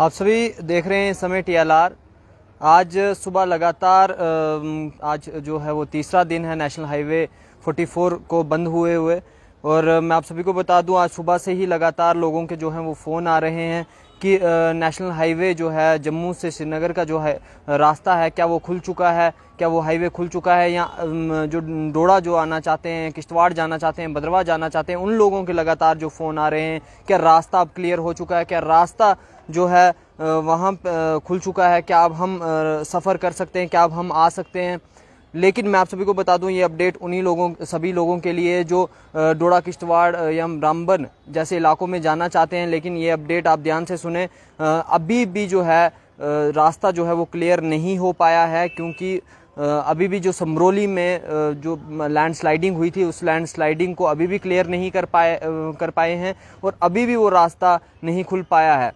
आप सभी देख रहे हैं समय टी आज सुबह लगातार आज जो है वो तीसरा दिन है नेशनल हाईवे 44 को बंद हुए हुए और मैं आप सभी को बता दूं आज सुबह से ही लगातार लोगों के जो हैं वो फ़ोन आ रहे हैं कि नेशनल हाईवे जो है जम्मू से श्रीनगर का जो है रास्ता है क्या वो खुल चुका है क्या वो हाईवे खुल चुका है या जो डोड़ा जो आना चाहते हैं किश्तवाड़ जाना चाहते हैं भद्रवाह जाना चाहते हैं उन लोगों के लगातार जो फ़ोन आ रहे हैं क्या रास्ता अब क्लियर हो चुका है क्या रास्ता जो है वहाँ खुल चुका है क्या अब हम सफ़र कर सकते हैं क्या अब हम आ सकते हैं लेकिन मैं आप सभी को बता दूं ये अपडेट उन्हीं लोगों सभी लोगों के लिए जो डोड़ा किश्तवाड़ या रामबन जैसे इलाकों में जाना चाहते हैं लेकिन ये अपडेट आप ध्यान से सुने अभी भी जो है रास्ता जो है वो क्लियर नहीं हो पाया है क्योंकि अभी भी जो समरोली में जो लैंडस्लाइडिंग हुई थी उस लैंडस्लाइडिंग को अभी भी क्लियर नहीं कर पाए कर पाए हैं और अभी भी वो रास्ता नहीं खुल पाया है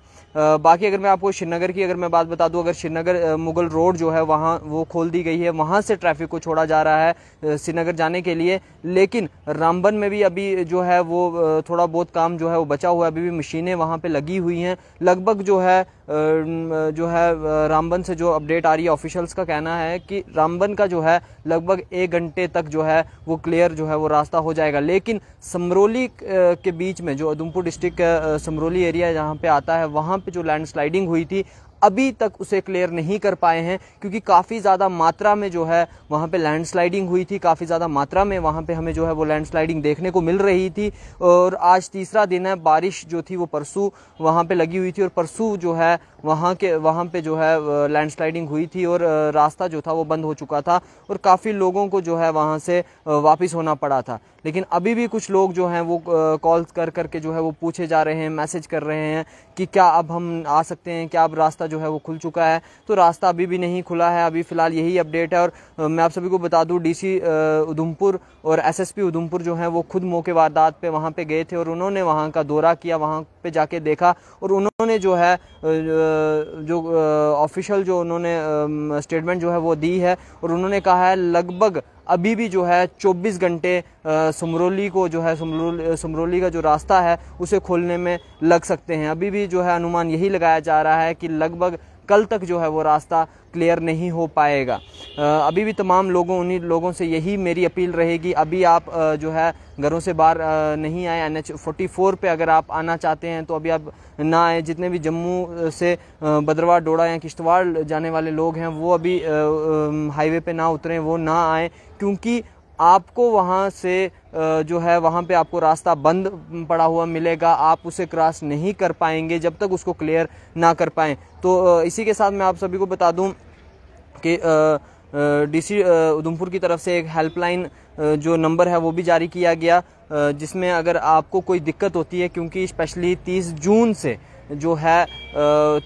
बाकी अगर मैं आपको श्रीनगर की अगर मैं बात बता दूं अगर श्रीनगर मुगल रोड जो है वहाँ वो खोल दी गई है वहाँ से ट्रैफिक को छोड़ा जा रहा है श्रीनगर जाने के लिए लेकिन रामबन में भी अभी जो है वो थोड़ा बहुत काम जो है वो बचा हुआ है अभी भी मशीनें वहाँ पर लगी हुई हैं लगभग जो है जो है रामबन से जो अपडेट आ रही है ऑफिशियल्स का कहना है कि रामबन का जो है लगभग एक घंटे तक जो है वो क्लियर जो है वो रास्ता हो जाएगा लेकिन समरोली के बीच में जो उधमपुर डिस्ट्रिक्ट समरोली एरिया जहाँ पे आता है वहाँ पे जो लैंडस्लाइडिंग हुई थी अभी तक उसे क्लियर नहीं कर पाए हैं क्योंकि काफ़ी ज़्यादा मात्रा में जो है वहाँ पे लैंडस्लाइडिंग हुई थी काफ़ी ज़्यादा मात्रा में वहाँ पे हमें जो है वो लैंडस्लाइडिंग देखने को मिल रही थी और आज तीसरा दिन है बारिश जो थी वो परसों वहाँ पर लगी हुई थी और परसों जो है वहाँ के वहाँ पे जो है लैंडस्लाइडिंग हुई थी और रास्ता जो था वो बंद हो चुका था और काफ़ी लोगों को जो है वहाँ से वापस होना पड़ा था लेकिन अभी भी कुछ लोग जो हैं वो कॉल कर करके जो है वो पूछे जा रहे हैं मैसेज कर रहे हैं कि क्या अब हम आ सकते हैं क्या अब रास्ता जो है वो खुल चुका है तो रास्ता अभी भी नहीं खुला है अभी फ़िलहाल यही अपडेट है और मैं आप सभी को बता दूँ सी उधमपुर और पी उधमपुर जो है वो खुद मौके वारदात पे वहाँ पे गए थे और उन्होंने वहाँ का दौरा किया वहाँ पे जाके देखा और उन्होंने जो है जो ऑफिशियल जो उन्होंने स्टेटमेंट जो है वो दी है और उन्होंने कहा है लगभग अभी भी जो है 24 घंटे समरोली को जो है समरोली का जो रास्ता है उसे खोलने में लग सकते हैं अभी भी जो है अनुमान यही लगाया जा रहा है कि लगभग कल तक जो है वो रास्ता क्लियर नहीं हो पाएगा अभी भी तमाम लोगों उन्हीं लोगों से यही मेरी अपील रहेगी अभी आप जो है घरों से बाहर नहीं आए एन एच फोर्टी फोर पर अगर आप आना चाहते हैं तो अभी आप ना आए जितने भी जम्मू से भद्रवाह डोड़ा या किश्तवाड़ जाने वाले लोग हैं वो अभी हाईवे पे ना उतरें वो ना आए क्योंकि आपको वहाँ से जो है वहाँ पे आपको रास्ता बंद पड़ा हुआ मिलेगा आप उसे क्रॉस नहीं कर पाएंगे जब तक उसको क्लियर ना कर पाएँ तो इसी के साथ मैं आप सभी को बता दूँ कि डीसी उधमपुर की तरफ से एक हेल्पलाइन जो नंबर है वो भी जारी किया गया जिसमें अगर आपको कोई दिक्कत होती है क्योंकि स्पेशली 30 जून से जो है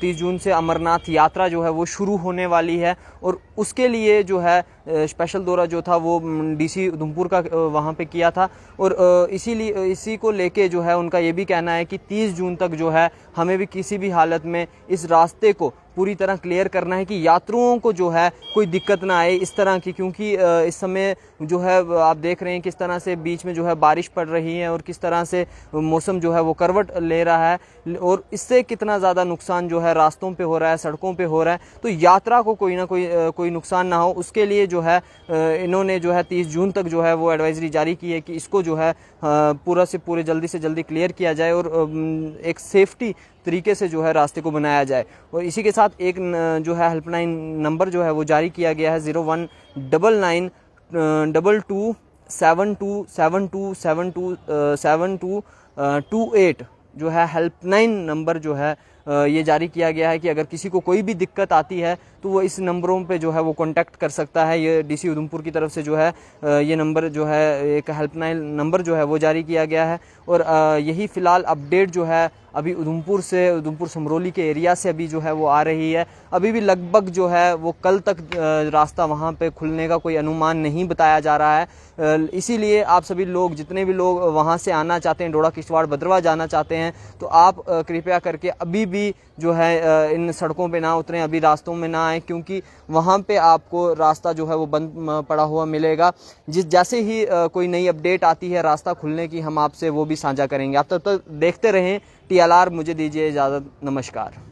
तीस जून से अमरनाथ यात्रा जो है वो शुरू होने वाली है और उसके लिए जो है स्पेशल दौरा जो था वो डीसी उधमपुर का वहाँ पे किया था और इसीलिए इसी को लेके जो है उनका ये भी कहना है कि 30 जून तक जो है हमें भी किसी भी हालत में इस रास्ते को पूरी तरह क्लियर करना है कि यात्रुओं को जो है कोई दिक्कत ना आए इस तरह की क्योंकि इस समय जो है आप देख रहे हैं किस तरह से बीच में जो है बारिश पड़ रही है और किस तरह से मौसम जो है वो करवट ले रहा है और इससे कितना ज़्यादा नुकसान जो है रास्तों पर हो रहा है सड़कों पर हो रहा है तो यात्रा को कोई ना कोई कोई नुकसान ना हो उसके लिए जो है इन्होंने जो है तीस जून तक जो है वो एडवाइजरी जारी की है कि इसको जो है पूरा से पूरे जल्दी से जल्दी क्लियर किया जाए और एक सेफ्टी तरीके से जो है रास्ते को बनाया जाए और इसी के साथ एक जो है हेल्पलाइन नंबर जो है वो जारी किया गया है zero one double nine double two seven two seven two seven two seven two two eight जो है हेल्पलाइन नंबर जो है ये जारी किया गया है कि अगर किसी को कोई भी दिक्कत आती है तो वो इस नंबरों पे जो है वो कांटेक्ट कर सकता है ये डीसी उधमपुर की तरफ से जो है ये नंबर जो है एक हेल्पलाइन नंबर जो है वो जारी किया गया है और यही फ़िलहाल अपडेट जो है अभी उधमपुर से उधमपुर समरोली के एरिया से अभी जो है वो आ रही है अभी भी लगभग जो है वो कल तक रास्ता वहाँ पे खुलने का कोई अनुमान नहीं बताया जा रहा है इसीलिए आप सभी लोग जितने भी लोग वहाँ से आना चाहते हैं डोड़ा किश्तवाड़ भद्रवा जाना चाहते हैं तो आप कृपया करके अभी भी जो है इन सड़कों पर ना उतरें अभी रास्तों में ना आएँ क्योंकि वहाँ पर आपको रास्ता जो है वो बंद पड़ा हुआ मिलेगा जिस जैसे ही कोई नई अपडेट आती है रास्ता खुलने की हम आपसे वो भी साझा करेंगे आप तब तक देखते रहें टी मुझे दीजिए इजाज़त नमस्कार